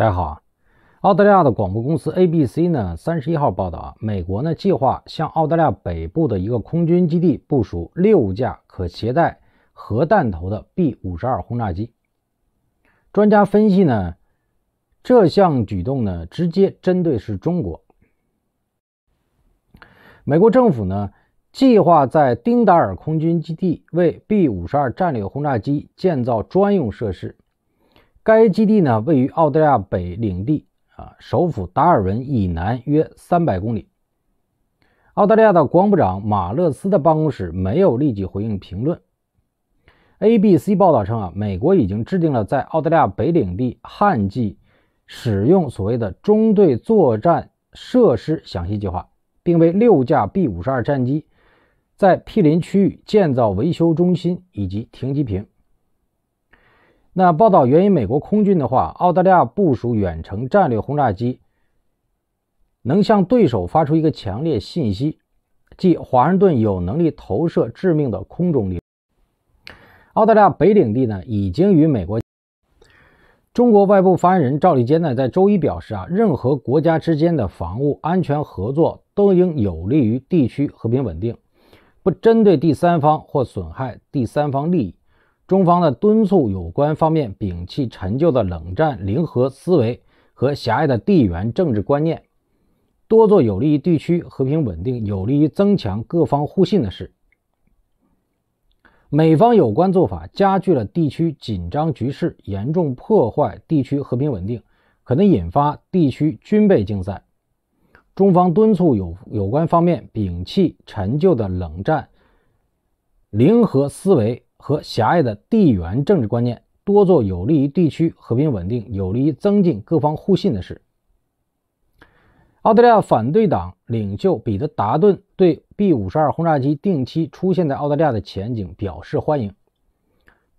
大家好啊，澳大利亚的广播公司 ABC 呢，三十一号报道啊，美国呢计划向澳大利亚北部的一个空军基地部署六架可携带核弹头的 B 五十二轰炸机。专家分析呢，这项举动呢直接针对是中国。美国政府呢计划在丁达尔空军基地为 B 五十二战略轰炸机建造专用设施。该基地呢，位于澳大利亚北领地啊，首府达尔文以南约三百公里。澳大利亚的国防部长马勒斯的办公室没有立即回应评论。A B C 报道称啊，美国已经制定了在澳大利亚北领地旱季使用所谓的中队作战设施详细计划，并为六架 B 五十二战机在毗邻区域建造维修中心以及停机坪。那报道援引美国空军的话，澳大利亚部署远程战略轰炸机，能向对手发出一个强烈信息，即华盛顿有能力投射致命的空中力量。澳大利亚北领地呢，已经与美国、中国外部发言人赵立坚呢，在周一表示啊，任何国家之间的防务安全合作都应有利于地区和平稳定，不针对第三方或损害第三方利益。中方的敦促有关方面摒弃陈旧的冷战零和思维和狭隘的地缘政治观念，多做有利于地区和平稳定、有利于增强各方互信的事。美方有关做法加剧了地区紧张局势，严重破坏地区和平稳定，可能引发地区军备竞赛。中方敦促有有关方面摒弃陈旧的冷战零和思维。和狭隘的地缘政治观念，多做有利于地区和平稳定、有利于增进各方互信的事。澳大利亚反对党领袖彼得·达顿对 B 五十二轰炸机定期出现在澳大利亚的前景表示欢迎。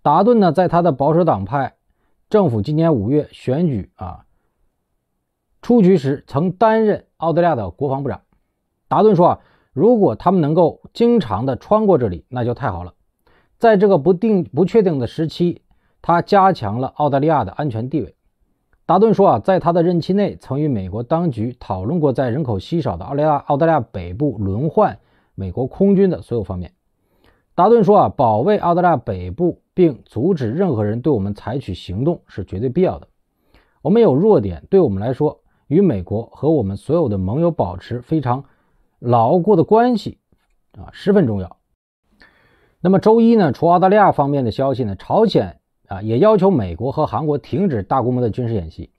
达顿呢，在他的保守党派政府今年五月选举啊出局时，曾担任澳大利亚的国防部长。达顿说啊，如果他们能够经常的穿过这里，那就太好了。在这个不定、不确定的时期，他加强了澳大利亚的安全地位。达顿说啊，在他的任期内，曾与美国当局讨论过在人口稀少的澳大澳大利亚北部轮换美国空军的所有方面。达顿说啊，保卫澳大利亚北部并阻止任何人对我们采取行动是绝对必要的。我们有弱点，对我们来说，与美国和我们所有的盟友保持非常牢固的关系啊十分重要。那么周一呢？除澳大利亚方面的消息呢？朝鲜啊也要求美国和韩国停止大规模的军事演习。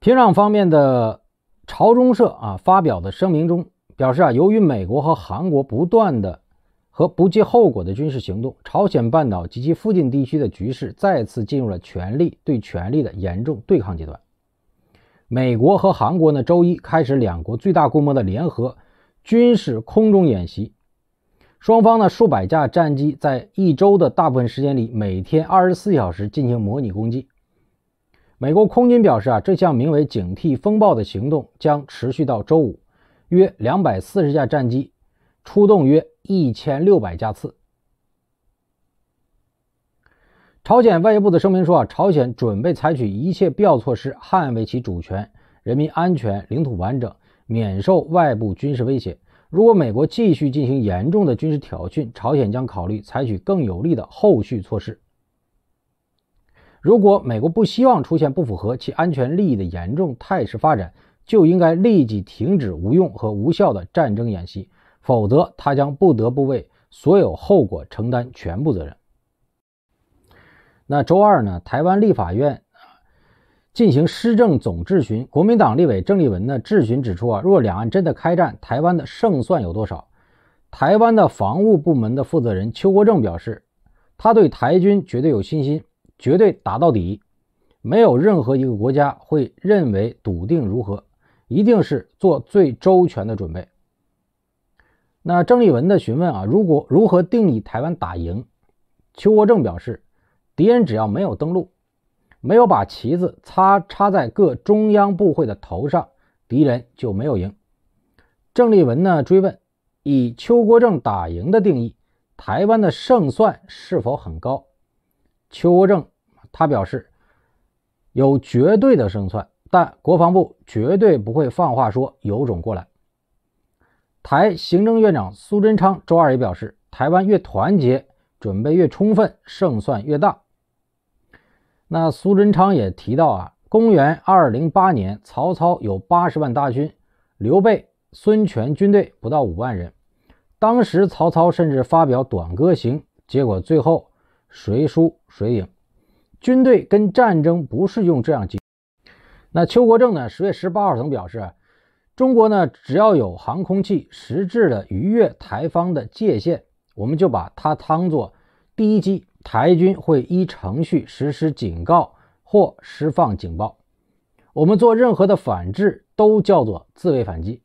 平壤方面的朝中社啊发表的声明中表示啊，由于美国和韩国不断的和不计后果的军事行动，朝鲜半岛及其附近地区的局势再次进入了权力对权力的严重对抗阶段。美国和韩国呢，周一开始两国最大规模的联合军事空中演习。双方呢数百架战机在一周的大部分时间里，每天二十四小时进行模拟攻击。美国空军表示啊，这项名为“警惕风暴”的行动将持续到周五，约两百四十架战机出动，约一千六百架次。朝鲜外交部的声明说啊，朝鲜准备采取一切必要措施，捍卫其主权、人民安全、领土完整，免受外部军事威胁。如果美国继续进行严重的军事挑衅，朝鲜将考虑采取更有力的后续措施。如果美国不希望出现不符合其安全利益的严重态势发展，就应该立即停止无用和无效的战争演习，否则他将不得不为所有后果承担全部责任。那周二呢？台湾立法院。进行施政总质询，国民党立委郑立文呢质询指出啊，若两岸真的开战，台湾的胜算有多少？台湾的防务部门的负责人邱国正表示，他对台军绝对有信心，绝对打到底，没有任何一个国家会认为笃定如何，一定是做最周全的准备。那郑立文的询问啊，如果如何定义台湾打赢？邱国正表示，敌人只要没有登陆。没有把旗子插插在各中央部会的头上，敌人就没有赢。郑立文呢追问：以邱国正打赢的定义，台湾的胜算是否很高？邱国正他表示有绝对的胜算，但国防部绝对不会放话说有种过来。台行政院长苏贞昌周二也表示，台湾越团结，准备越充分，胜算越大。那苏贞昌也提到啊，公元二零八年，曹操有八十万大军，刘备、孙权军队不到五万人。当时曹操甚至发表《短歌行》，结果最后谁输谁赢？军队跟战争不是用这样计。那邱国正呢？十月十八号曾表示，中国呢，只要有航空器实质的逾越台方的界限，我们就把它当作第一击。台军会依程序实施警告或释放警报，我们做任何的反制都叫做自卫反击。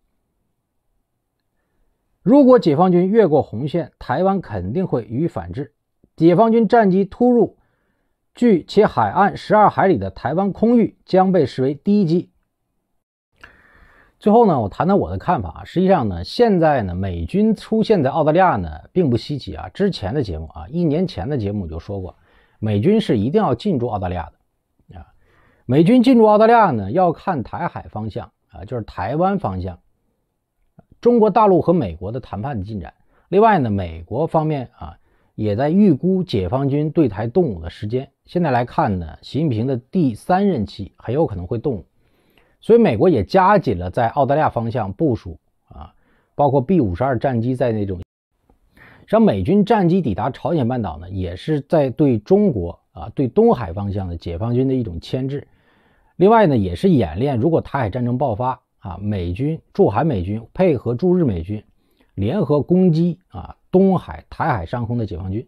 如果解放军越过红线，台湾肯定会予以反制。解放军战机突入距其海岸十二海里的台湾空域，将被视为敌机，最后呢，我谈谈我的看法啊。实际上呢，现在呢，美军出现在澳大利亚呢，并不稀奇啊。之前的节目啊，一年前的节目就说过，美军是一定要进驻澳大利亚的啊。美军进驻澳大利亚呢，要看台海方向啊，就是台湾方向，中国大陆和美国的谈判进展。另外呢，美国方面啊，也在预估解放军对台动武的时间。现在来看呢，习近平的第三任期很有可能会动武。所以，美国也加紧了在澳大利亚方向部署啊，包括 B 五十二战机在那种让美军战机抵达朝鲜半岛呢，也是在对中国啊、对东海方向的解放军的一种牵制。另外呢，也是演练，如果台海战争爆发啊，美军驻韩美军配合驻日美军联合攻击啊东海、台海上空的解放军。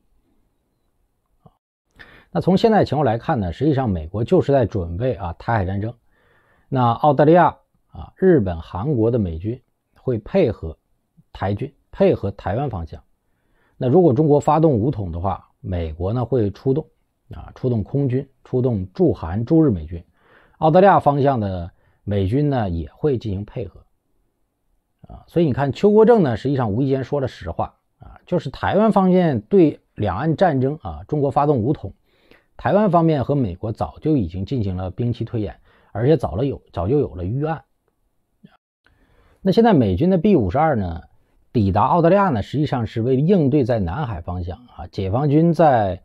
那从现在情况来看呢，实际上美国就是在准备啊台海战争。那澳大利亚啊、日本、韩国的美军会配合台军，配合台湾方向。那如果中国发动武统的话，美国呢会出动啊，出动空军，出动驻韩驻日美军，澳大利亚方向的美军呢也会进行配合啊。所以你看，邱国正呢实际上无意间说了实话啊，就是台湾方面对两岸战争啊，中国发动武统，台湾方面和美国早就已经进行了兵器推演。而且早了有早就有了预案。那现在美军的 B 五十二呢，抵达澳大利亚呢，实际上是为应对在南海方向啊，解放军在，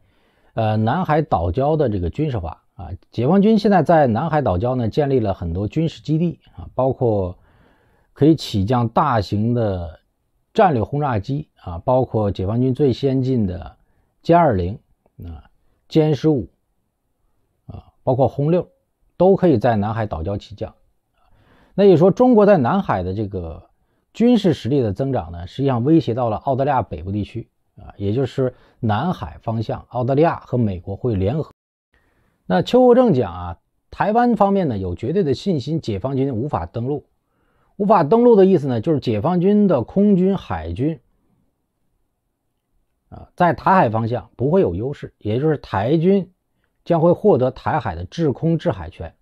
呃，南海岛礁的这个军事化啊。解放军现在在南海岛礁呢，建立了很多军事基地啊，包括可以起降大型的战略轰炸机啊，包括解放军最先进的歼二零啊、歼十五啊，包括轰六。都可以在南海岛礁起降，那也说中国在南海的这个军事实力的增长呢，实际上威胁到了澳大利亚北部地区啊，也就是南海方向，澳大利亚和美国会联合。那邱国正讲啊，台湾方面呢有绝对的信心，解放军无法登陆，无法登陆的意思呢，就是解放军的空军、海军，啊，在台海方向不会有优势，也就是台军。将会获得台海的制空制海权，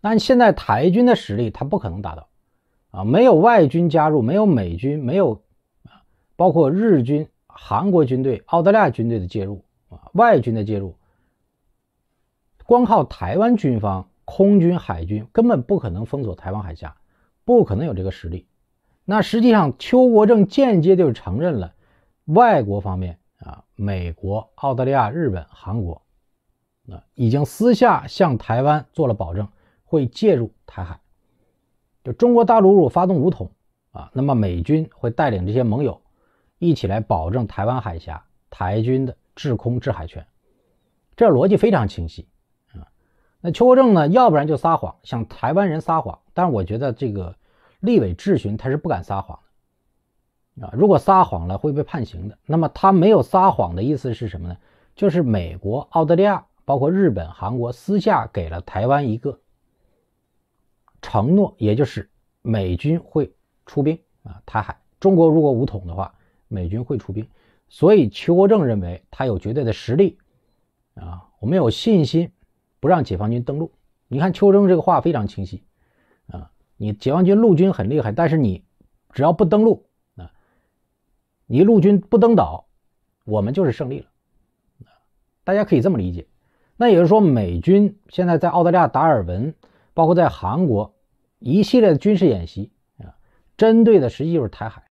但现在台军的实力他不可能达到啊，没有外军加入，没有美军，没有包括日军、韩国军队、澳大利亚军队的介入啊，外军的介入，光靠台湾军方空军、海军根本不可能封锁台湾海峡，不可能有这个实力。那实际上，邱国正间接就承认了外国方面啊，美国、澳大利亚、日本、韩国。啊，已经私下向台湾做了保证，会介入台海。就中国大陆如果发动武统啊，那么美军会带领这些盟友一起来保证台湾海峡台军的制空制海权，这逻辑非常清晰啊。那邱国正呢，要不然就撒谎向台湾人撒谎，但是我觉得这个立委质询他是不敢撒谎的啊，如果撒谎了会被判刑的。那么他没有撒谎的意思是什么呢？就是美国、澳大利亚。包括日本、韩国私下给了台湾一个承诺，也就是美军会出兵啊，台海中国如果武统的话，美军会出兵。所以邱国正认为他有绝对的实力啊，我们有信心不让解放军登陆。你看邱铮这个话非常清晰啊，你解放军陆军很厉害，但是你只要不登陆啊，你陆军不登岛，我们就是胜利了大家可以这么理解。那也就是说，美军现在在澳大利亚达尔文，包括在韩国，一系列的军事演习啊，针对的实际就是台海。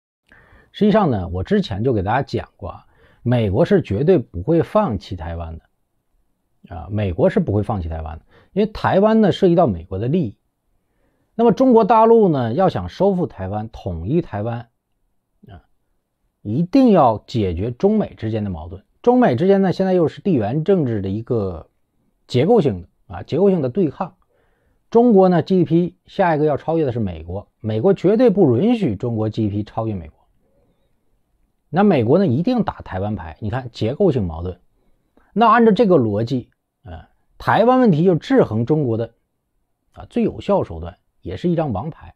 实际上呢，我之前就给大家讲过啊，美国是绝对不会放弃台湾的，啊，美国是不会放弃台湾的，因为台湾呢涉及到美国的利益。那么中国大陆呢，要想收复台湾、统一台湾，啊，一定要解决中美之间的矛盾。中美之间呢，现在又是地缘政治的一个。结构性的啊，结构性的对抗。中国呢，GDP 下一个要超越的是美国，美国绝对不允许中国 GDP 超越美国。那美国呢，一定打台湾牌。你看结构性矛盾，那按照这个逻辑，呃，台湾问题就制衡中国的啊最有效手段，也是一张王牌。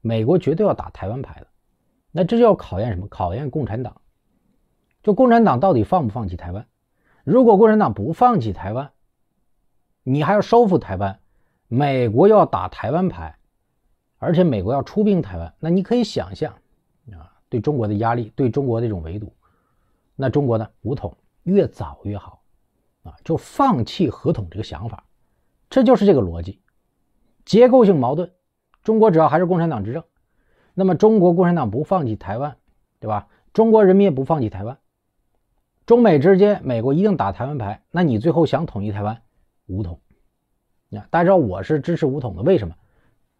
美国绝对要打台湾牌的。那这就要考验什么？考验共产党，就共产党到底放不放弃台湾？如果共产党不放弃台湾，你还要收复台湾，美国要打台湾牌，而且美国要出兵台湾，那你可以想象，啊，对中国的压力，对中国的这种围堵，那中国呢，武统越早越好，啊，就放弃合同这个想法，这就是这个逻辑，结构性矛盾，中国只要还是共产党执政，那么中国共产党不放弃台湾，对吧？中国人民也不放弃台湾，中美之间，美国一定打台湾牌，那你最后想统一台湾？武统，啊，大家知道我是支持武统的，为什么？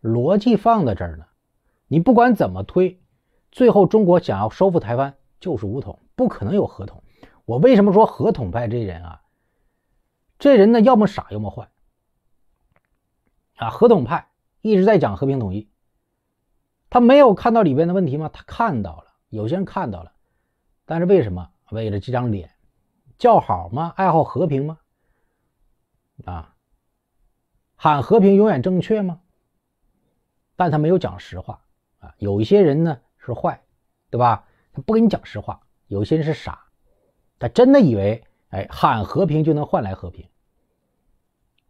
逻辑放在这儿呢？你不管怎么推，最后中国想要收复台湾就是武统，不可能有合统。我为什么说合统派这人啊？这人呢，要么傻，要么坏。啊，合统派一直在讲和平统一，他没有看到里边的问题吗？他看到了，有些人看到了，但是为什么为了这张脸叫好吗？爱好和平吗？啊，喊和平永远正确吗？但他没有讲实话啊。有一些人呢是坏，对吧？他不跟你讲实话。有些人是傻，他真的以为，哎，喊和平就能换来和平。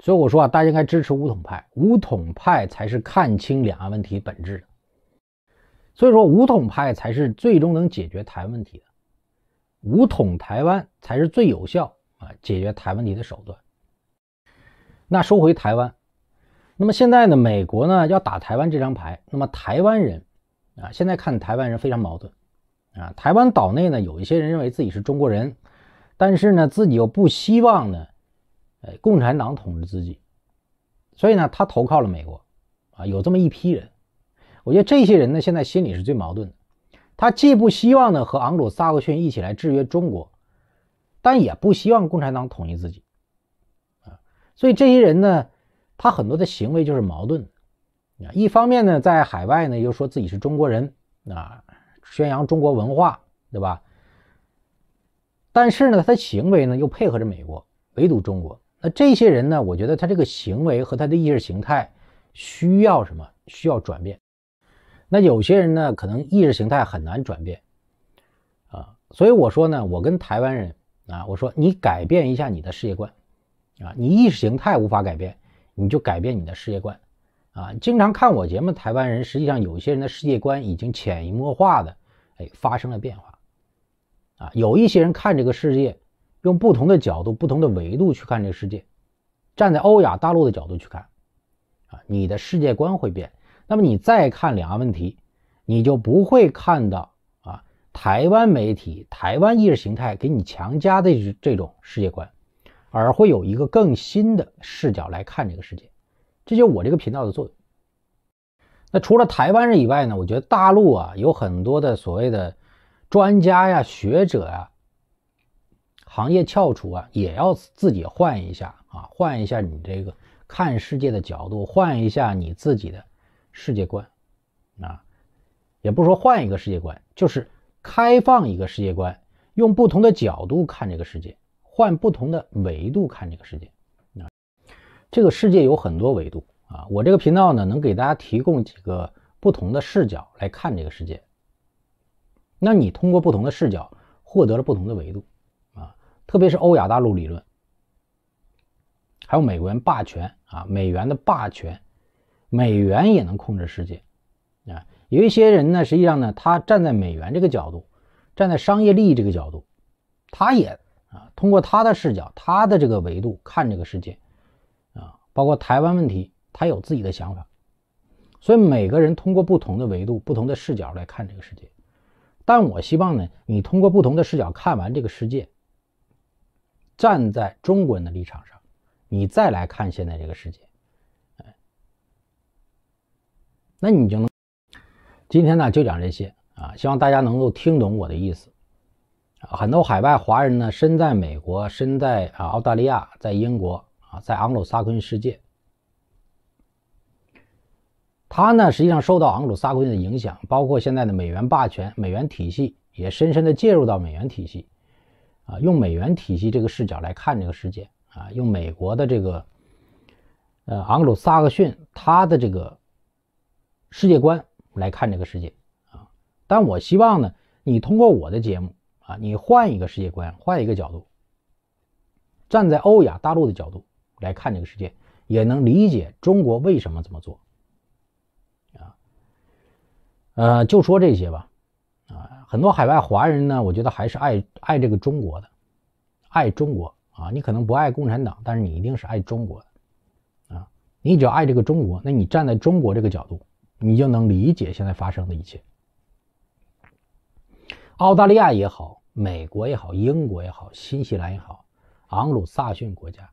所以我说，啊，大家应该支持武统派，武统派才是看清两岸问题本质的。所以说，武统派才是最终能解决台湾问题的，武统台湾才是最有效啊解决台湾问题的手段。那收回台湾，那么现在呢？美国呢要打台湾这张牌，那么台湾人啊，现在看台湾人非常矛盾啊。台湾岛内呢，有一些人认为自己是中国人，但是呢，自己又不希望呢，呃，共产党统治自己，所以呢，他投靠了美国啊。有这么一批人，我觉得这些人呢，现在心里是最矛盾的。他既不希望呢和昂鲁萨克逊一起来制约中国，但也不希望共产党统一自己。所以这些人呢，他很多的行为就是矛盾，啊，一方面呢在海外呢又说自己是中国人，啊，宣扬中国文化，对吧？但是呢，他的行为呢又配合着美国围堵中国。那这些人呢，我觉得他这个行为和他的意识形态需要什么？需要转变。那有些人呢，可能意识形态很难转变，啊，所以我说呢，我跟台湾人啊，我说你改变一下你的世界观。啊，你意识形态无法改变，你就改变你的世界观。啊，经常看我节目，台湾人实际上有些人的世界观已经潜移默化的哎发生了变化。啊，有一些人看这个世界，用不同的角度、不同的维度去看这个世界，站在欧亚大陆的角度去看，啊，你的世界观会变。那么你再看两岸问题，你就不会看到啊台湾媒体、台湾意识形态给你强加的这种世界观。而会有一个更新的视角来看这个世界，这就我这个频道的作用。那除了台湾人以外呢？我觉得大陆啊有很多的所谓的专家呀、学者呀、行业翘楚啊，也要自己换一下啊，换一下你这个看世界的角度，换一下你自己的世界观啊。也不说换一个世界观，就是开放一个世界观，用不同的角度看这个世界。换不同的维度看这个世界，啊，这个世界有很多维度啊。我这个频道呢，能给大家提供几个不同的视角来看这个世界。那你通过不同的视角获得了不同的维度啊。特别是欧亚大陆理论，还有美元霸权啊，美元的霸权，美元也能控制世界啊。有一些人呢，实际上呢，他站在美元这个角度，站在商业利益这个角度，他也。啊，通过他的视角，他的这个维度看这个世界，啊，包括台湾问题，他有自己的想法。所以每个人通过不同的维度、不同的视角来看这个世界。但我希望呢，你通过不同的视角看完这个世界，站在中国人的立场上，你再来看现在这个世界，那你就能。今天呢，就讲这些啊，希望大家能够听懂我的意思。啊，很多海外华人呢，身在美国，身在啊澳大利亚，在英国啊，在昂鲁撒克逊世界。他呢，实际上受到昂鲁撒克逊的影响，包括现在的美元霸权、美元体系，也深深的介入到美元体系。啊，用美元体系这个视角来看这个世界啊，用美国的这个呃昂鲁萨克逊他的这个世界观来看这个世界啊。但我希望呢，你通过我的节目。啊，你换一个世界观，换一个角度，站在欧亚大陆的角度来看这个世界，也能理解中国为什么这么做。啊，呃，就说这些吧。啊，很多海外华人呢，我觉得还是爱爱这个中国的，爱中国啊。你可能不爱共产党，但是你一定是爱中国。啊，你只要爱这个中国，那你站在中国这个角度，你就能理解现在发生的一切。澳大利亚也好。美国也好，英国也好，新西兰也好，昂鲁萨克逊国家，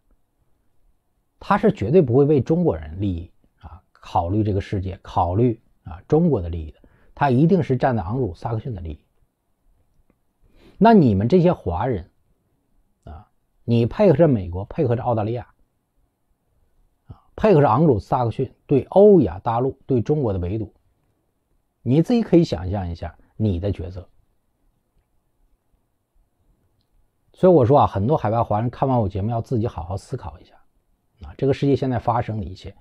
他是绝对不会为中国人利益啊考虑这个世界，考虑啊中国的利益的，他一定是站在昂鲁萨克逊的利益。那你们这些华人，啊，你配合着美国，配合着澳大利亚，啊，配合着昂鲁萨克逊对欧亚大陆、对中国的围堵，你自己可以想象一下你的抉择。所以我说啊，很多海外华人看完我节目要自己好好思考一下，啊，这个世界现在发生的一切，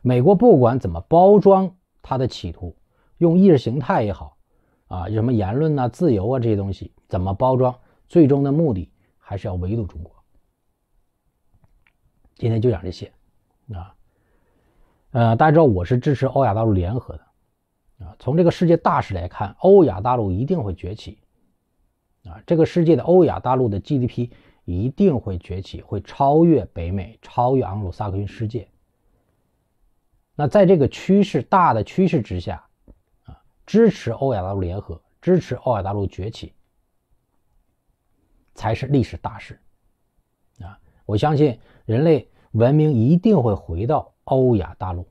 美国不管怎么包装它的企图，用意识形态也好，啊，什么言论呐、自由啊这些东西怎么包装，最终的目的还是要围堵中国。今天就讲这些，啊，呃，大家知道我是支持欧亚大陆联合的，啊，从这个世界大势来看，欧亚大陆一定会崛起。啊，这个世界的欧亚大陆的 GDP 一定会崛起，会超越北美，超越昂鲁萨克逊世界。那在这个趋势大的趋势之下，啊，支持欧亚大陆联合，支持欧亚大陆崛起，才是历史大势。啊，我相信人类文明一定会回到欧亚大陆，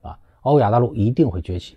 啊，欧亚大陆一定会崛起。